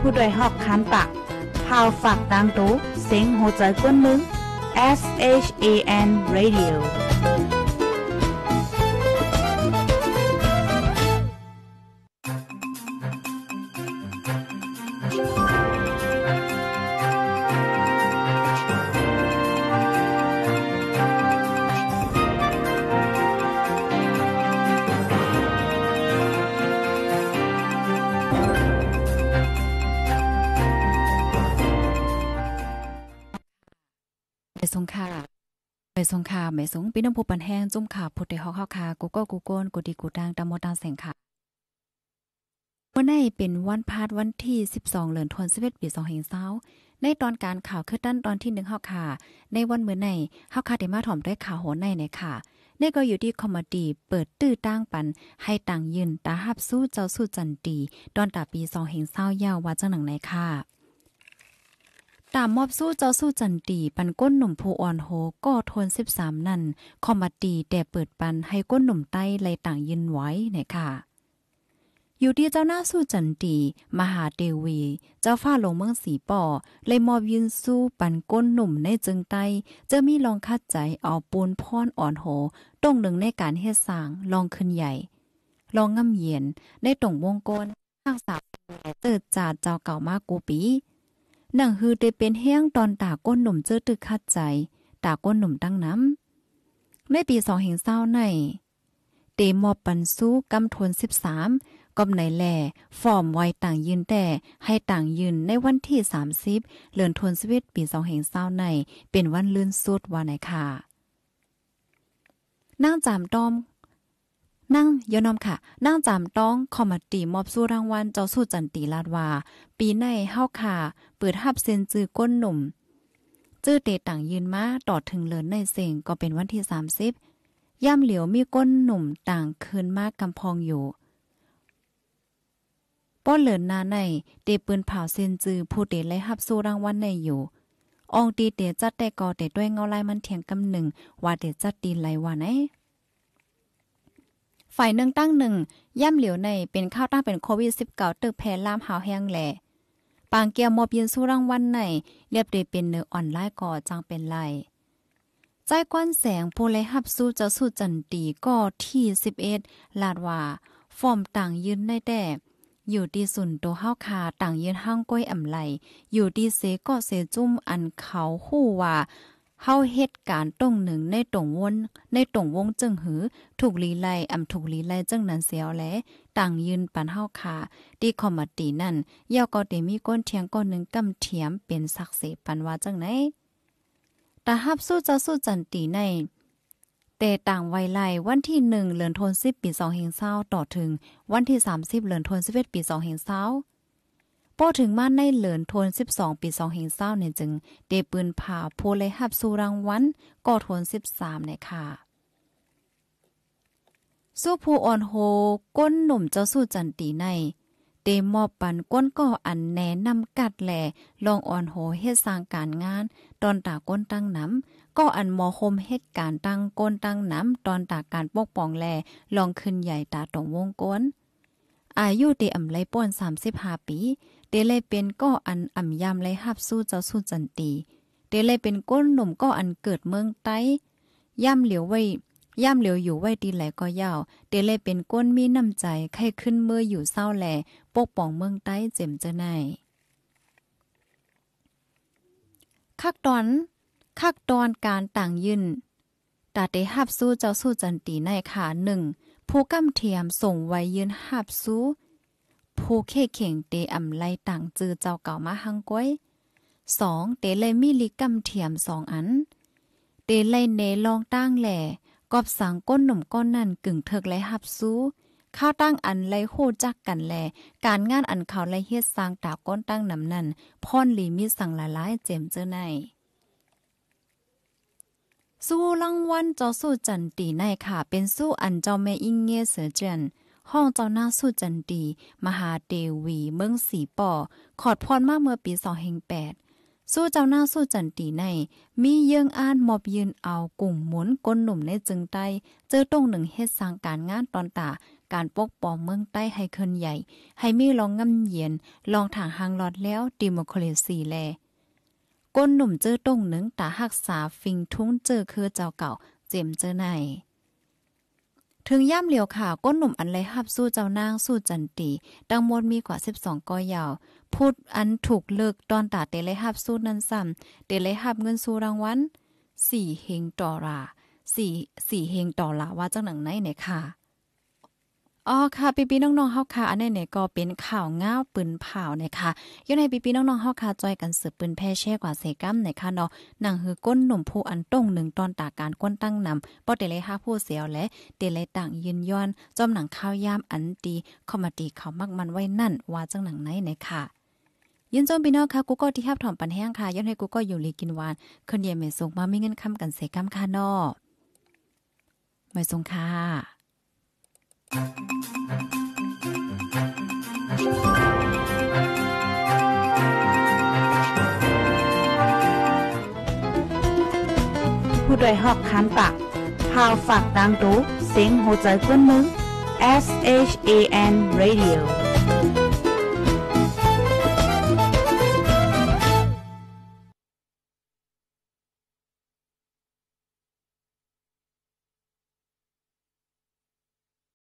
ผู้โดยหอกคันปากพาวฝากดังตู้เสียงโหใจกวนมึง S H A N Radio สงค่ะไปสงค่ะไ่สงพี่น้องผู้ปันแห้งจุ่มข่าพผทธเดฮอกข่าวค่ะกูก็กูโกนกูดีกูดังตามมดัาแสงค่ะวันนี้เป็นวันพาดวันที่ 12เดือนธันวาคมปี2 5้0ในตอนการข่าวคือตั้นตอนที่1เฮาค่ะ ในวันเมื่อในเฮาค่ะได้มาถ่อมด้วยข่าวโหในในค่ะ นี่ก็อยู่ที่คอมดีเปิดตื้อตั้งปัน ให้ต่างยืน ตาหับสู้เจ้าสู้จันตี ตอนตาปีสองเหงเศร้ายาวว่าจังหนังไหนค่ะตามมอบสู้เจ้าสู้จันตีปันก้นหนุ่มผู้อ่อนโหก็ทน13นั่นคอมมาตีแต่เปิดปันให้ก้นหนุ่มใต้ไหลต่างยืนไว้นะค่ะ อยู่ที่เจ้าหน้าสู้จันตีมหาเทวี เจ้าฟ้าลงเมืองสีป่อเลยมอบยืนสู้ปันก้นหนุ่มในจึงใต้จะมีลองคัดใจเอาปูนพรอนอ่อนโหต้งหนึ่งในการเฮ็ดสร้างลองขึ้นใหญ่ ลองง่ำเย็นได้ตรงวงกลมทางสาวเติดจาดเจ้าเก่ามากกูปีหนังฮือเตเป็นแห้งตอนตาก้นหนุ่มเจอตึกคัดใจ ตาก้นหนุ่มตั้งน้ำในปีสองแห่งเศร้าใน เตมอบปันสู้กำทนสิบสามกนแหล่ฟอร์มไว้ต่างยืนแต่ให้ต่างยืนในวันที่30เลือนทนนวิตปี2แห่งเศร้าใน เป็นวันลื่นสุดวันไหนค่ะ นั่งจามต้อมนั่งยอนอมค่ะนั่งจำต้องคอมตีมอบสู้รางวัลเจ้าสู้จันตีลาดว่าปีในเฮาค่ะเปิดหับเซนจือก้นหนุ่ม จื้อเตต่างยืนมาต่อถึงเลินในเซงก็เป็นวันที่30ย่ำเหลียวมีก้นหนุ่มต่างคืนมากกำพองอยู่ ป้อนเหลินนาใน เตปืนเผาเซนจือผู้เตไลหับสู้รางวัลในอยู่องตีเตจัดแต่กอเตด้วยเงาลายมันเถียงกำหนึ่งว่าเตจัดตีไลว่าไหนฝ่ายหนึ่งตั้งหนึ่งย่ำเหลียวในเป็นข้าวตั้งเป็นโควิด -19 ตึกแพร่ลามหาวแห้งแหล่ปางเกียวมอบยืนสู้รังวันใน เรียบเดียเป็นเนื้ออ่อนไล่ก่อจังเป็นไลใจกว้านแสงโพเลหับสู้จะสู้จันตีก่อที่11ลาดว่า ฟอร์มต่างยืนได้แต่อยู่ดีสุนตัวห้าคาต่างยืนห้างก้อยอ่ำไหลอยู่ดีเสก็เสจุ้มอันเขาหู่ว่าเฮาเหตุการณ์ตรงหนึ่งในตรงวนในตรงวงจึงหือ ถูกลีไลอำถูกลีไลจึงนั้นเสียวแลต่างยืนปันเฮาค่ะทีคอมมตีนั่นเย่าก็เตมีก้นเทียงก้นหนึ่งกำเทียมเป็นศักดิ์ศรีปันว่าจังไหนตาฮับสู้จะสู้จันตีในแต่ต่างไวไลวันที่1เดือนธันวาคมปี2 0้าต่อถึงวันที่30เดือนธันวาคมปี2 0้าพอถึงมาในเหลินทน12 ปี2เฮงเศร้าเนี่ยจึงเดปืนผ่าโพเลยหับสู่รางวัลก่อทน13เนี่ยค่ะ สู้ผู้อ่อนโฮก้นหนุ่มเจ้าสู้จันตีใน เตมอบปันก้นก่ออันแนนำกัดแหลลองอ่อนโหเฮ็ดสร้างการงาน ตอนตาก้นตั้งน้ำ ก็อันมอคมเฮ็ดการตั้งก้นตั้งน้ำ ตอนตาการปกป้องแลลองขึ้นใหญ่ตาตรงวงก้น อายุตีอำไลป้อน35ปีเตเลเป็นก้อันอ่ำยามไรฮับสู้เจ้าสู้จันตี เตเลเป็นก้นหนุ่มก้อันเกิดเมืองไต้ ย่ำเหลียวไว้ย่ำเหลียวอยู่ไว้ดีแหลก็ยาว เตเลเป็นก้นมีน้ำใจไข่ขึ้นเมื่ออยู่เศร้าแหลปกป้องเมืองไต้เจ็มจะไหนคักตอนคักตอนการต่างยืนตาเตฮับสู้เจ้าสู้จันตีในขาหนึ่ง ผู้กำเทียมส่งไว้ยืนฮับสู้ผู้เคเข่งเตอำไลต่างจือเจ้าเก่ามาหังก้อยสองเตเลยมีลิกำเทียมสองอัน เตเลยเนลองตั้งแหล่กอบสังก้นหนุ่มก้นนั่นกึ่งเถกไลหับซู้ข้าวตั้งอันไลโหจักกันแหล่การงานอันเขาไลเฮ็ดสร้างตาก้นตั้งนำนั้น พ่อรลีมีสั่งหลายๆเจมเจอในสู้ลังวันจอสู้จันตีในค่ะ เป็นสู้อันเจ้าแม่อิงเงเสือเจนห้องเจ้าหน้าสุจันดีมหาเดวีเมืองสีป่อขอดพรมากเมื่อปี2008สู้เจ้าหน้าสู้จันตีใน มีเยื้องอ่านมอบยืนเอากลุ่มหมุนก้นหนุ่มในจึงใต้เจอตรงหนึ่งเฮ็ดสร้างการงานตอนตา การปกป้องเมืองใต้ให้ขึ้นใหญ่ ให้มีลองงำเย็นลองถางหางหลอดแล้วดิโมคลีซีแลก้นหนุ่มเจอตรงหนึ่งตาหักษาฟิงทุ้งเจอคือเจ้าเก่า เจมเจอในถึงย่ำเหลียวขาก้นหนุ่มอันไรหับสู้เจ้านางสู้จันตีดังมดมีกว่า12กอยาว พูดอันถูกเลิกตอนตาเตเลยหับสู้นั้นซ้ำเตเลยหับเงินสู้รางวัล4เฮงดอลลาร์4 4เฮงดอลลาร์ว่าจังหนังไหนเนี่ยค่ะอ๋อค่ะปีปีน้องๆเฮาค่ะอันนี้เนี่ยก็เป็นข่าวง้าวปืนเผาเนี่ยค่ะอยู่ในปีปีน้องๆเฮาค่ะจอยกันสืบปืนแพ่แช่กว่าเซกัมเนี่ยค่ะเนาะหนังหือก้นหนุ่มผู้อันต้งหนึ่งตอนตาการก้นตั้งนำบ่เตเลยหาผู้เสียว และเตเลยต่างยืนย้อนจอมหนังข้าวยามอันตีคอมดีเขามักมันไว้นั่นว่าจังหนังไหนเนี่ยค่ะ ยินจมพี่น้องค่ะกูก็ที่แทบถอมปันแห้งค่ะย้อนให้กูก็อยู่ลีกินวานคนเยเมส่งมามีเงินคำกันเซกัมค่ะเนาะไม่ส่งค่ะผู้โดยหอกคันปากพาวฝากดังตู้เสียงัวใจกวนมึง S H A N Radio